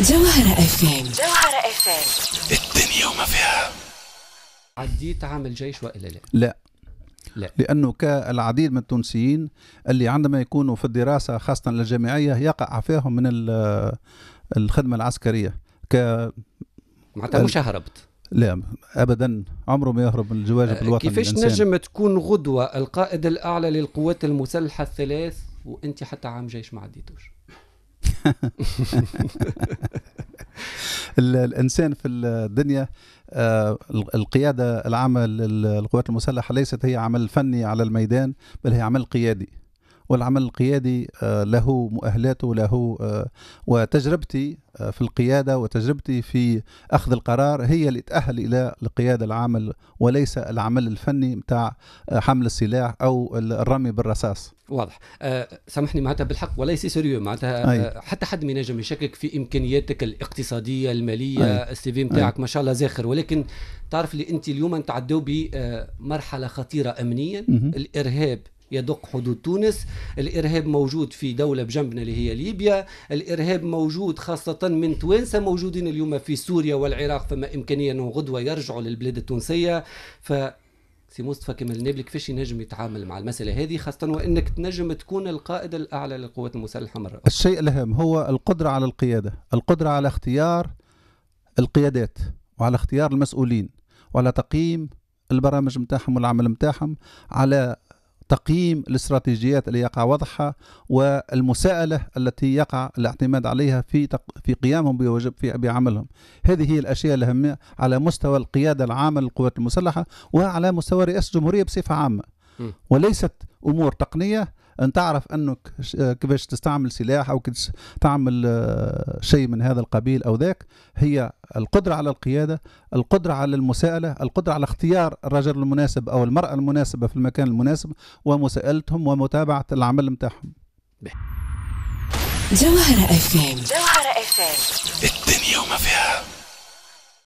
جوهرة اف ام جوهرة اف ام الدنيا وما فيها عديت عامل جيش والا لا؟ لا لا. لانه كالعديد من التونسيين اللي عندما يكونوا في الدراسه خاصه الجامعيه يقع فيهم من الخدمه العسكريه ك معناتها مش هربت لا ابدا عمره ما يهرب من الجواجب أه، الوطني كيفاش نجم تكون غدوه القائد الاعلى للقوات المسلحه الثلاث وانت حتى عام جيش ما عديتوش الانسان في الدنيا آه، القياده العمل للقوات المسلحه ليست هي عمل فني على الميدان بل هي عمل قيادي والعمل القيادي آه، له مؤهلاته له آه، وتجربتي آه، في القيادة وتجربتي في أخذ القرار هي اللي تأهل إلى القيادة العامل وليس العمل الفني متاع حمل السلاح أو الرمي بالرصاص واضح أه سامحني معناتها بالحق وليس سيريو معناتها حتى حد ما ينجم يشكك في امكانياتك الاقتصاديه الماليه السي في نتاعك ما شاء الله زاخر ولكن تعرف اللي انت اليوم نتعداو بمرحله خطيره امنيا الارهاب يدق حدود تونس الإرهاب موجود في دولة بجنبنا اللي هي ليبيا الإرهاب موجود خاصة من توانسة موجودين اليوم في سوريا والعراق فما إمكانية أنه غدوة يرجعوا للبلاد التونسية ف سي مصطفى كمال نابل كيفاش ينجم يتعامل مع المساله هذه خاصه وانك تنجم تكون القائد الاعلى للقوات المسلحه مره الشيء الاهم هو القدره على القياده، القدره على اختيار القيادات وعلى اختيار المسؤولين وعلى تقييم البرامج نتاعهم والعمل نتاعهم على تقييم الاستراتيجيات اللي يقع وضعها والمساءلة التي يقع الاعتماد عليها في تق... في قيامهم بواجب في بعملهم هذه هي الأشياء الأهمية على مستوى القيادة العامة للقوات المسلحة وعلى مستوى رئاسة الجمهورية بصفة عامة وليست أمور تقنية ان تعرف انك آه، كيفاش تستعمل سلاح او كيفاش تعمل آه، شيء من هذا القبيل او ذاك هي القدره على القياده القدره على المساءله القدره على اختيار الرجل المناسب او المراه المناسبه في المكان المناسب ومساءلتهم ومتابعه العمل نتاعهم جوهرة اف ام جوهرة اف ام الدنيا وما فيها